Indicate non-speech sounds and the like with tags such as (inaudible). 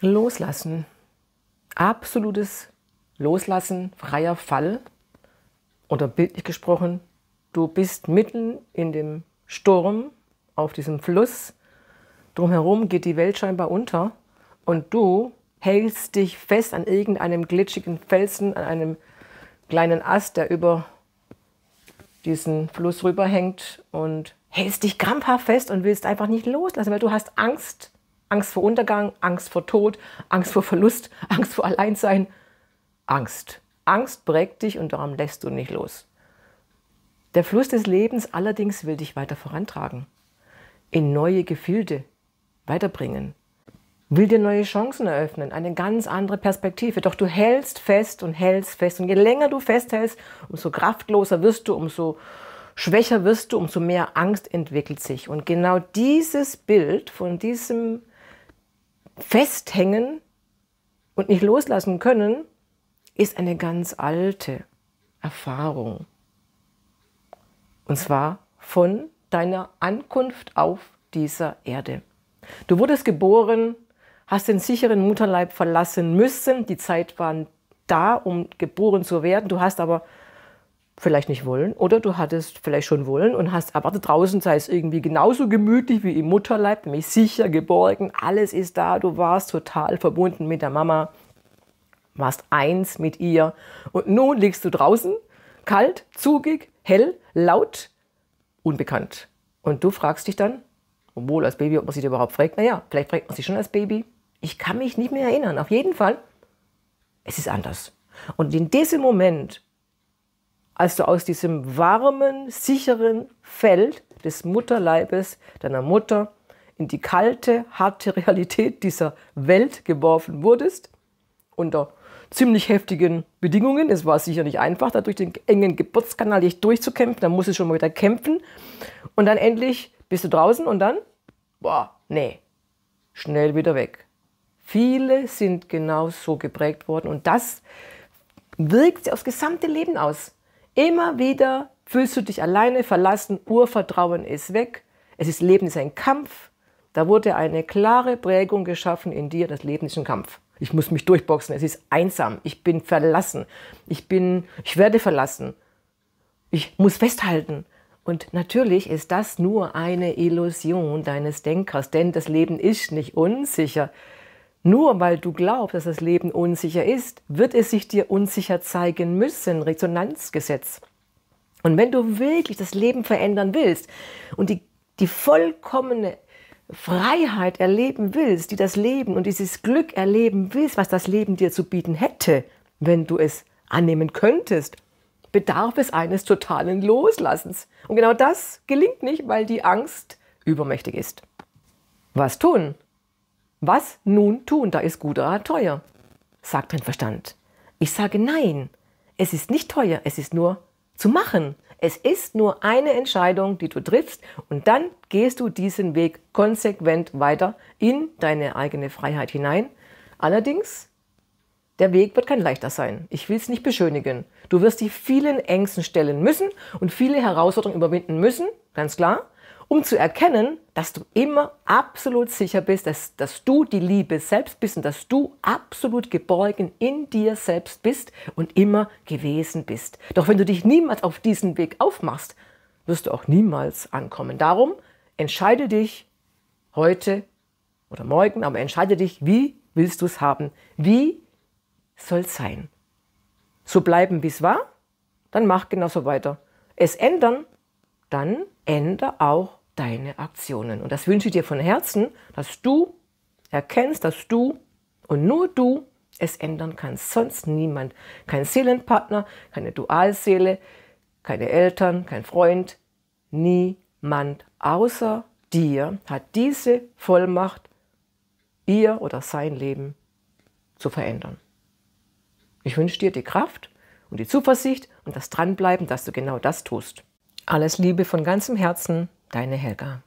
Loslassen. Absolutes Loslassen, freier Fall. Oder bildlich gesprochen, du bist mitten in dem Sturm auf diesem Fluss. Drumherum geht die Welt scheinbar unter und du hältst dich fest an irgendeinem glitschigen Felsen, an einem kleinen Ast, der über diesen Fluss rüberhängt und hältst dich krampfhaft fest und willst einfach nicht loslassen, weil du hast Angst, Angst vor Untergang, Angst vor Tod, Angst vor Verlust, (laughs) Angst vor Alleinsein. Angst. Angst prägt dich und darum lässt du nicht los. Der Fluss des Lebens allerdings will dich weiter vorantragen, in neue Gefilde weiterbringen, will dir neue Chancen eröffnen, eine ganz andere Perspektive. Doch du hältst fest und hältst fest. Und je länger du festhältst, umso kraftloser wirst du, umso schwächer wirst du, umso mehr Angst entwickelt sich. Und genau dieses Bild von diesem festhängen und nicht loslassen können, ist eine ganz alte Erfahrung. Und zwar von deiner Ankunft auf dieser Erde. Du wurdest geboren, hast den sicheren Mutterleib verlassen müssen, die Zeit war da, um geboren zu werden, du hast aber vielleicht nicht wollen oder du hattest vielleicht schon wollen und hast erwartet, draußen sei es irgendwie genauso gemütlich wie im Mutterleib, nämlich sicher geborgen, alles ist da, du warst total verbunden mit der Mama, warst eins mit ihr und nun liegst du draußen, kalt, zugig, hell, laut, unbekannt. Und du fragst dich dann, obwohl als Baby, ob man sich überhaupt fragt, naja, vielleicht fragt man sich schon als Baby, ich kann mich nicht mehr erinnern, auf jeden Fall, es ist anders. Und in diesem Moment als du aus diesem warmen, sicheren Feld des Mutterleibes deiner Mutter in die kalte, harte (laughs) Realität dieser Welt geworfen wurdest, unter ziemlich heftigen Bedingungen. Es war sicher nicht einfach, da durch den engen Geburtskanal dich durchzukämpfen. Dann musst du schon mal wieder kämpfen. Und dann endlich bist du draußen und dann, boah, nee, schnell wieder weg. Viele sind genau so geprägt worden und das wirkt sich aufs gesamte Leben aus. Immer wieder fühlst du dich alleine verlassen, Urvertrauen ist weg, es ist Leben ist ein Kampf. Da wurde eine klare Prägung geschaffen in dir, das Leben ist ein Kampf. Ich muss mich durchboxen, es ist einsam, ich bin verlassen, ich bin, ich werde verlassen. Ich muss festhalten. Und natürlich ist das nur eine Illusion deines Denkers, denn das Leben ist nicht unsicher. Nur weil du glaubst, dass das Leben unsicher ist, wird es sich dir unsicher zeigen müssen. Resonanzgesetz. Und wenn du wirklich das Leben verändern willst und die, die vollkommene Freiheit erleben willst, die das Leben und dieses Glück erleben willst, was das Leben dir zu bieten hätte, wenn du es annehmen könntest, bedarf es eines totalen Loslassens. Und genau das gelingt nicht, weil die Angst übermächtig ist. Was tun? Was nun tun? Da ist guter Rat teuer, sagt dein Verstand. Ich sage nein. Es ist nicht teuer, es ist nur zu machen. Es ist nur eine Entscheidung, die du triffst und dann gehst du diesen Weg konsequent weiter in deine eigene Freiheit hinein. Allerdings, der Weg wird kein leichter sein. Ich will es nicht beschönigen. Du wirst dich vielen Ängsten stellen müssen und viele Herausforderungen überwinden müssen, ganz klar, um zu erkennen, dass du immer absolut sicher bist, dass, dass du die Liebe selbst bist und dass du absolut geborgen in dir selbst bist und immer gewesen bist. Doch wenn du dich niemals auf diesen Weg aufmachst, wirst du auch niemals ankommen. Darum entscheide dich heute oder morgen, aber entscheide dich, wie willst du es haben? Wie soll es sein? So bleiben, wie es war? Dann mach genauso weiter. Es ändern? Dann änder auch deine Aktionen. Und das wünsche ich dir von Herzen, dass du erkennst, dass du und nur du es ändern kannst. Sonst niemand. Kein Seelenpartner, keine Dualseele, keine Eltern, kein Freund. Niemand außer dir hat diese Vollmacht, ihr oder sein Leben zu verändern. Ich wünsche dir die Kraft und die Zuversicht und das Dranbleiben, dass du genau das tust. Alles Liebe von ganzem Herzen, Deine Helga.